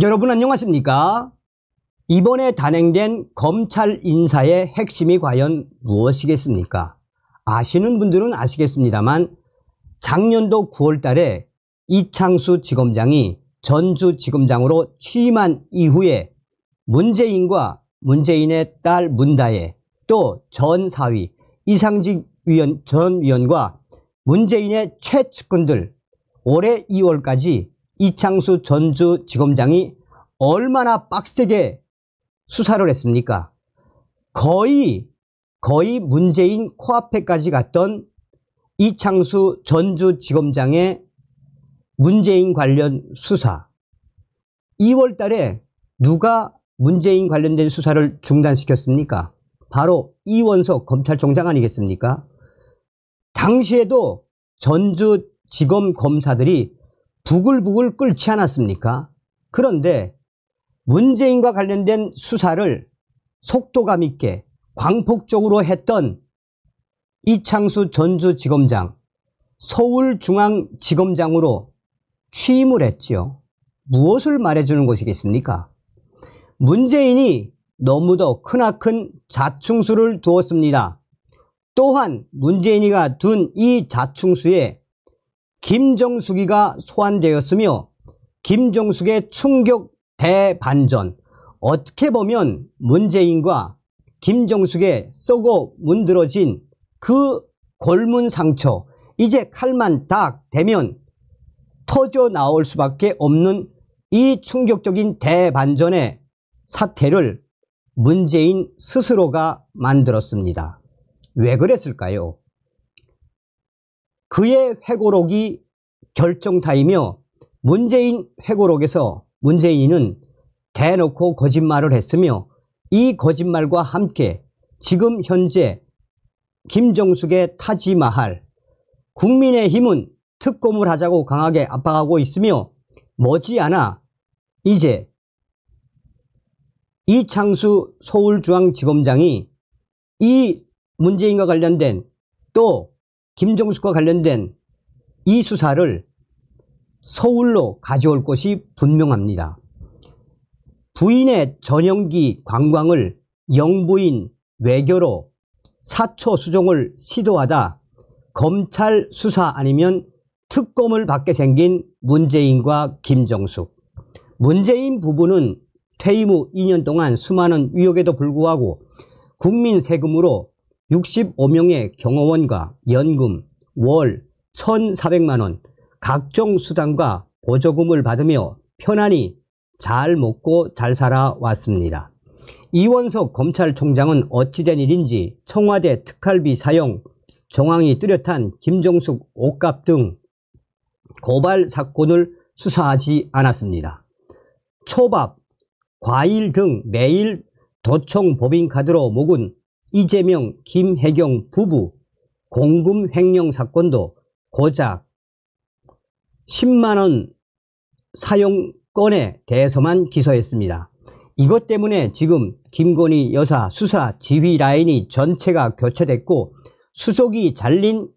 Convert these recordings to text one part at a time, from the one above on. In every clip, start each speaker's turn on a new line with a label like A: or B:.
A: 여러분 안녕하십니까? 이번에 단행된 검찰 인사의 핵심이 과연 무엇이겠습니까? 아시는 분들은 아시겠습니다만 작년도 9월 달에 이창수 지검장이 전주지검장으로 취임한 이후에 문재인과 문재인의 딸 문다혜 또 전 사위 이상직 위원, 전 위원과 문재인의 최측근들 올해 2월까지 이창수 전주지검장이 얼마나 빡세게 수사를 했습니까? 거의 거의 문재인 코앞에까지 갔던 이창수 전주지검장의 문재인 관련 수사 2월 달에 누가 문재인 관련된 수사를 중단시켰습니까? 바로 이원석 검찰총장 아니겠습니까? 당시에도 전주지검 검사들이 부글부글 끓지 않았습니까? 그런데 문재인과 관련된 수사를 속도감 있게 광폭적으로 했던 이창수 전주지검장, 서울중앙지검장으로 취임을 했지요. 무엇을 말해주는 것이겠습니까? 문재인이 너무도 크나큰 자충수를 두었습니다. 또한 문재인이가 둔 이 자충수에 김정숙이가 소환되었으며 김정숙의 충격 대반전 어떻게 보면 문재인과 김정숙의 썩어 문드러진 그 골문 상처 이제 칼만 딱 대면 터져 나올 수밖에 없는 이 충격적인 대반전의 사태를 문재인 스스로가 만들었습니다. 왜 그랬을까요? 그의 회고록이 결정타이며 문재인 회고록에서 문재인은 대놓고 거짓말을 했으며 이 거짓말과 함께 지금 현재 김정숙의 타지마할 국민의힘은 특검을 하자고 강하게 압박하고 있으며 머지않아 이제 이창수 서울중앙지검장이 이 문재인과 관련된 또 김정숙과 관련된 이 수사를 서울로 가져올 것이 분명합니다. 부인의 전영기 관광을 영부인 외교로 사초 수종을 시도하다 검찰 수사 아니면 특검을 받게 생긴 문재인과 김정숙. 문재인 부부는 퇴임 후 2년 동안 수많은 위협에도 불구하고 국민 세금으로 65명의 경호원과 연금, 월 1,400만원, 각종 수당과 보조금을 받으며 편안히 잘 먹고 잘 살아왔습니다. 이원석 검찰총장은 어찌된 일인지 청와대 특활비 사용, 정황이 뚜렷한 김정숙 옷값 등 고발 사건을 수사하지 않았습니다. 초밥, 과일 등 매일 도청 법인카드로 묵은 이재명, 김혜경 부부 공금 횡령 사건도 고작 10만원 사용건에 대해서만 기소했습니다. 이것 때문에 지금 김건희 여사 수사 지휘 라인이 전체가 교체됐고 수속이 잘린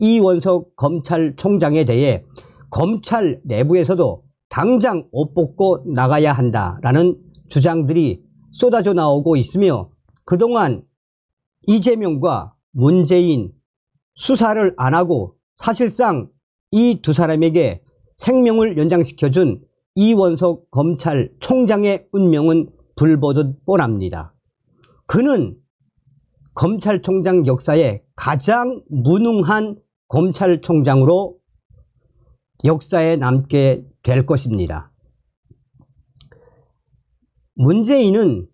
A: 이원석 검찰총장에 대해 검찰 내부에서도 당장 옷 벗고 나가야 한다라는 주장들이 쏟아져 나오고 있으며 그동안 이재명과 문재인 수사를 안 하고 사실상 이 두 사람에게 생명을 연장시켜준 이원석 검찰총장의 운명은 불보듯 뻔합니다. 그는 검찰총장 역사에 가장 무능한 검찰총장으로 역사에 남게 될 것입니다. 문재인은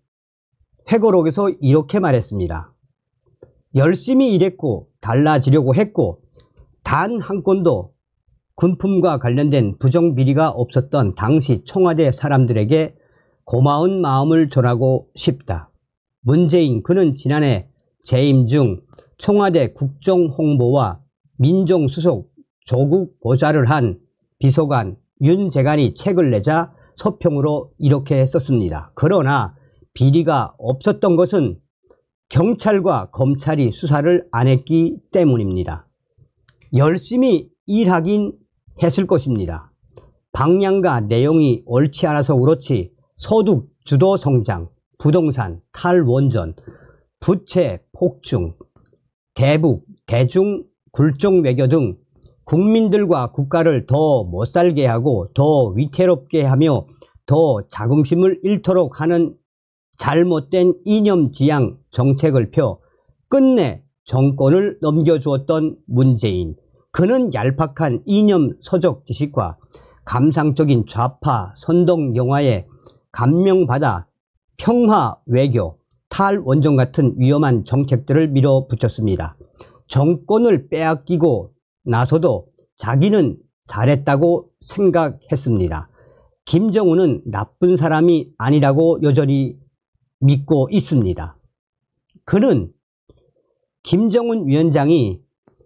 A: 회고록에서 이렇게 말했습니다. 열심히 일했고 달라지려고 했고 단 한 건도 군품과 관련된 부정 비리가 없었던 당시 청와대 사람들에게 고마운 마음을 전하고 싶다. 문재인 그는 지난해 재임 중 청와대 국정홍보와 민정수석 조국 보좌를 한 비서관 윤재관이 책을 내자 서평으로 이렇게 썼습니다. 그러나 비리가 없었던 것은 경찰과 검찰이 수사를 안 했기 때문입니다. 열심히 일하긴 했을 것입니다. 방향과 내용이 옳지 않아서 그렇지 소득, 주도 성장, 부동산, 탈원전, 부채, 폭증, 대북, 대중, 굴종 외교 등 국민들과 국가를 더 못살게 하고 더 위태롭게 하며 더 자긍심을 잃도록 하는 잘못된 이념 지향 정책을 펴 끝내 정권을 넘겨주었던 문재인. 그는 얄팍한 이념 서적 지식과 감상적인 좌파 선동 영화에 감명받아 평화 외교, 탈원전 같은 위험한 정책들을 밀어붙였습니다. 정권을 빼앗기고 나서도 자기는 잘했다고 생각했습니다. 김정은은 나쁜 사람이 아니라고 여전히 믿고 있습니다. 그는 김정은 위원장이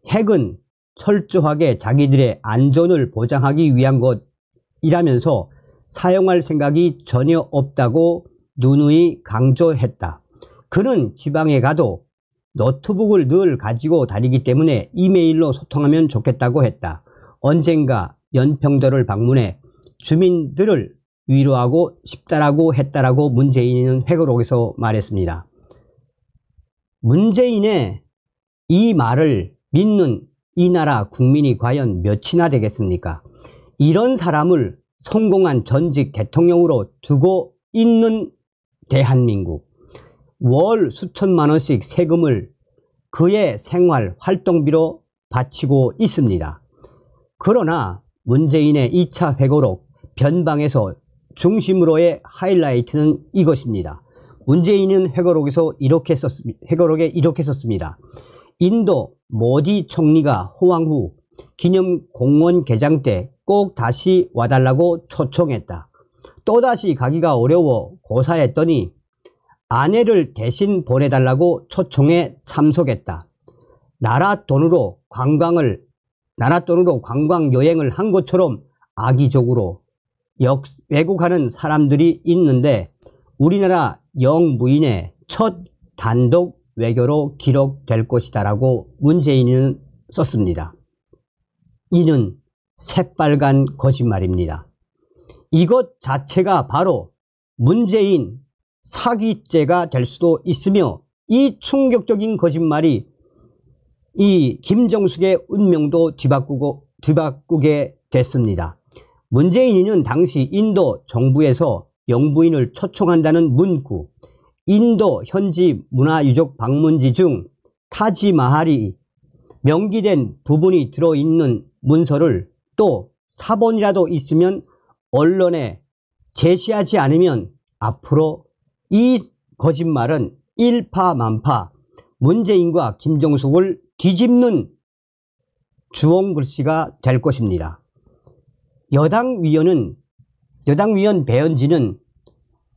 A: 핵은 철저하게 자기들의 안전을 보장하기 위한 것이라면서 사용할 생각이 전혀 없다고 누누이 강조했다. 그는 지방에 가도 노트북을 늘 가지고 다니기 때문에 이메일로 소통하면 좋겠다고 했다. 언젠가 연평도를 방문해 주민들을 위로하고 싶다라고 했다라고 문재인은 회고록에서 말했습니다. 문재인의 이 말을 믿는 이 나라 국민이 과연 몇이나 되겠습니까? 이런 사람을 성공한 전직 대통령으로 두고 있는 대한민국. 월 수천만 원씩 세금을 그의 생활 활동비로 바치고 있습니다. 그러나 문재인의 2차 회고록 변방에서 중심으로의 하이라이트는 이것입니다. 문재인은 회고록에서 이렇게 썼습니다. 회고록에 이렇게 썼습니다. 인도 모디 총리가 호황 후 기념 공원 개장 때 꼭 다시 와달라고 초청했다. 또다시 가기가 어려워 고사했더니 아내를 대신 보내달라고 초청에 참석했다. 나라 돈으로 관광을 나라 돈으로 관광 여행을 한 것처럼 악의적으로 역, 왜곡하는 사람들이 있는데 우리나라 영부인의첫 단독 외교로 기록될 것이다라고 문재인은 썼습니다. 이는 새빨간 거짓말입니다. 이것 자체가 바로 문재인 사기죄가 될 수도 있으며 이 충격적인 거짓말이 이 김정숙의 운명도 뒤바꾸고 뒤바꾸게 됐습니다. 문재인은 당시 인도 정부에서 영부인을 초청한다는 문구, 인도 현지 문화유적 방문지 중 타지마할이 명기된 부분이 들어있는 문서를 또 사본이라도 있으면 언론에 제시하지 않으면 앞으로 이 거짓말은 일파만파 문재인과 김정숙을 뒤집는 주홍 글씨가 될 것입니다. 여당 위원은 여당 위원 배현진은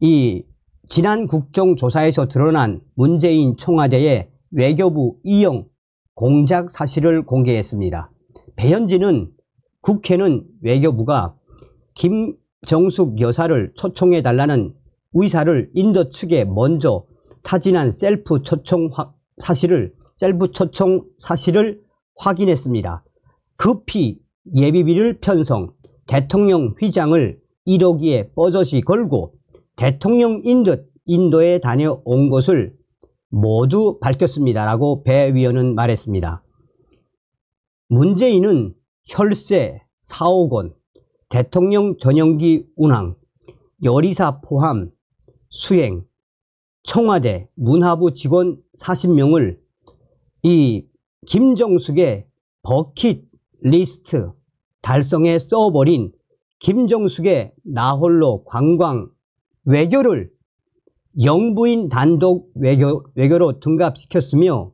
A: 이 지난 국정조사에서 드러난 문재인 청와대의 외교부 이용 공작 사실을 공개했습니다. 배현진은 국회는 외교부가 김정숙 여사를 초청해 달라는 의사를 인도 측에 먼저 타진한 셀프 초청 사실을 셀프 초청 사실을 확인했습니다. 급히 예비비를 편성, 대통령 휘장을 1억기에 버젓이 걸고 대통령인 듯 인도에 다녀온 것을 모두 밝혔습니다라고 배 위원은 말했습니다. 문재인은 혈세 4억 원, 대통령 전용기 운항, 열리사 포함, 수행, 청와대 문화부 직원 40명을 이 김정숙의 버킷 리스트 달성에 써버린 김정숙의 나홀로 관광 외교를 영부인 단독 외교, 외교로 등갑시켰으며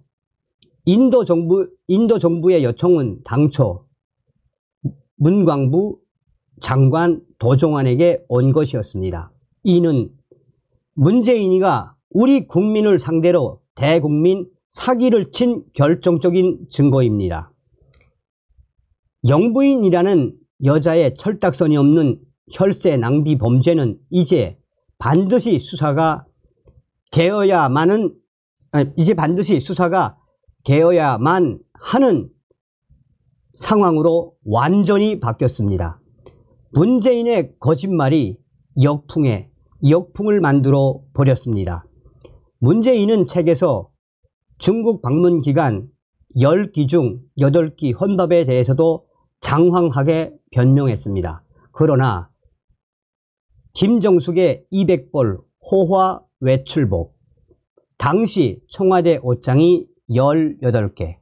A: 인도 정부, 인도 정부의 요청은 당초 문광부 장관 도종환에게 온 것이었습니다. 이는 문재인이가 우리 국민을 상대로 대국민 사기를 친 결정적인 증거입니다. 영부인이라는 여자의 철딱선이 없는 혈세 낭비 범죄는 이제 반드시 수사가 되어야만은 아, 이제 반드시 수사가 되어야만 하는 상황으로 완전히 바뀌었습니다. 문재인의 거짓말이 역풍에 역풍을 만들어 버렸습니다. 문재인은 책에서 중국 방문 기간 10기 중 8기 헌법에 대해서도 장황하게 변명했습니다. 그러나 김정숙의 200벌 호화 외출복 당시 청와대 옷장이 18개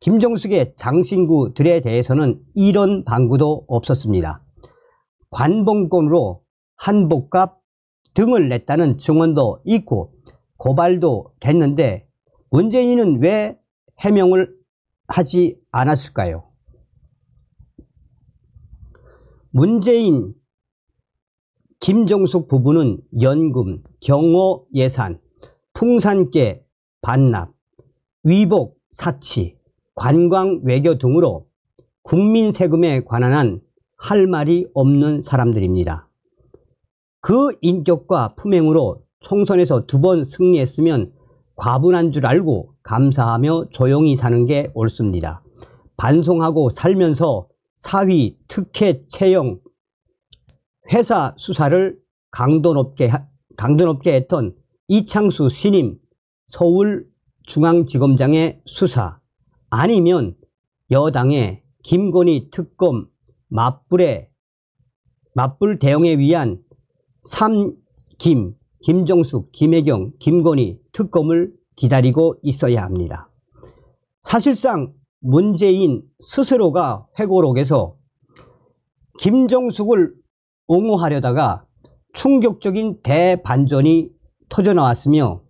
A: 김정숙의 장신구들에 대해서는 이런 방구도 없었습니다. 관봉권으로 한복값 등을 냈다는 증언도 있고 고발도 됐는데 문재인은 왜 해명을 하지 않았을까요? 문재인, 김정숙 부부는 연금, 경호 예산, 풍산계 반납, 위복 사치, 관광 외교 등으로 국민 세금에 관한 한 할 말이 없는 사람들입니다. 그 인격과 품행으로 총선에서 두 번 승리했으면 과분한 줄 알고 감사하며 조용히 사는 게 옳습니다. 반송하고 살면서 사위, 특혜, 채용, 회사 수사를 강도 높게, 강도 높게 했던 이창수 신임 서울중앙지검장의 수사 아니면 여당의 김건희 특검 맞불에 맞불 대응에 위한 3김 김정숙, 김혜경, 김건희 특검을 기다리고 있어야 합니다. 사실상 문재인 스스로가 회고록에서 김정숙을 옹호하려다가 충격적인 대반전이 터져나왔으며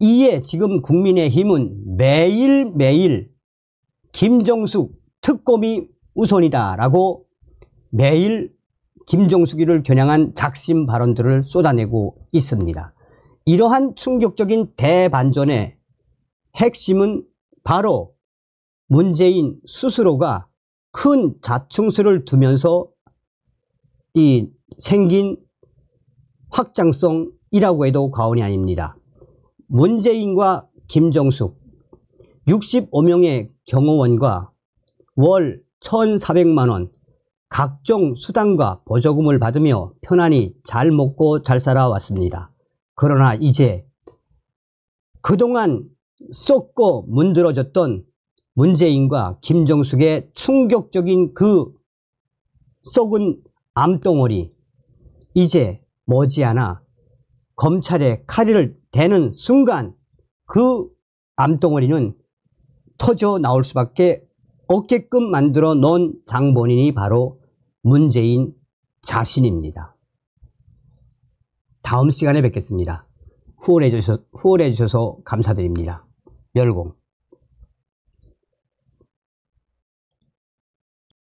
A: 이에 지금 국민의힘은 매일매일 김정숙 특검이 우선이다 라고 매일 김정숙이를 겨냥한 작심 발언들을 쏟아내고 있습니다. 이러한 충격적인 대반전의 핵심은 바로 문재인 스스로가 큰 자충수를 두면서 이 생긴 확장성이라고 해도 과언이 아닙니다. 문재인과 김정숙 65명의 경호원과 월 1,400만원 각종 수당과 보조금을 받으며 편안히 잘 먹고 잘 살아왔습니다. 그러나 이제 그동안 썩고 문드러졌던 문재인과 김정숙의 충격적인 그 썩은 암덩어리 이제 머지않아 검찰의 칼을 대는 순간 그 암덩어리는 터져 나올 수밖에 없게끔 만들어 놓은 장본인이 바로 문재인 자신입니다. 다음 시간에 뵙겠습니다. 후원해 주셔서, 후원해 주셔서 감사드립니다. 열공.